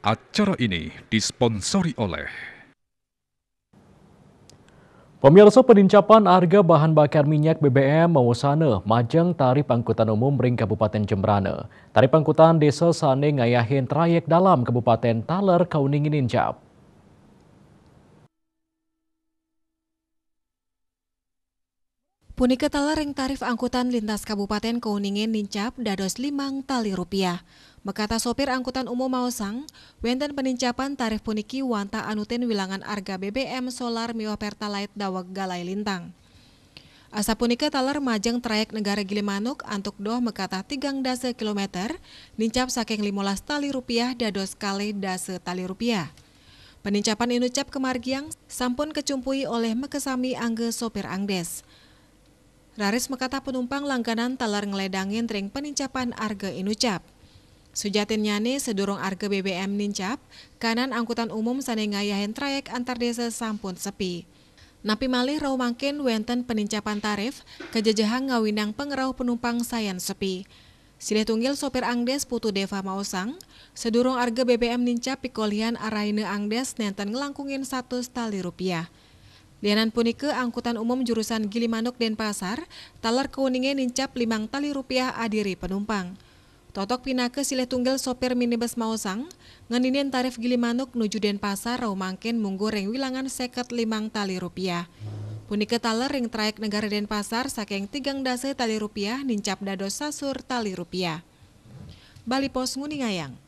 Acara ini disponsori oleh Pemirsa penincapan harga bahan bakar minyak BBM mewasana majang tarif angkutan umum ring Kabupaten Jembrana. Tarif angkutan desa Sane ngayahin trayek dalam Kabupaten Taler Kauningin Injap. Punika ring tarif angkutan lintas Kabupaten Kuningan nincap dados limang tali rupiah. Mekata sopir angkutan umum Maosang, wenten penincapan tarif puniki wanta anutin wilangan harga BBM solar mio pertalite Dawag galai lintang. Asa punika talar majang trayek negara Gilimanuk antuk doh mekata tigang dase kilometer, nincap saking limolas tali rupiah dados kali dase tali rupiah. Penincapan inucap kemargiang sampun kecumpui oleh mekesami angge sopir angdes. Raris Mekata penumpang langganan talar ngeledangin tring penincapan arga inucap. Sujatin nyane sedurung arga BBM nincap, kanan angkutan umum ngayahin trayek antar desa sampun sepi. Napi malih rau mangkin wenten penincapan tarif, kejejahan ngawinang pengerau penumpang sayan sepi. Sile tunggil sopir Angdes Putu Deva Mausang, sedurung arga BBM nincap pikolian araine Angdes nenten ngelangkungin satu tali rupiah. Lianan punike angkutan umum jurusan Gilimanuk Denpasar, talar keuninge nincap limang tali rupiah adiri penumpang. Totok pinake silih tunggal sopir minibus mausang, ngeninin tarif Gilimanuk nuju Denpasar raumangkin munggu ring wilangan seket limang tali rupiah. Punike talar ring traik negara Denpasar saking tigang dasi tali rupiah nincap dados sasur tali rupiah. Bali Pos Nguningayang.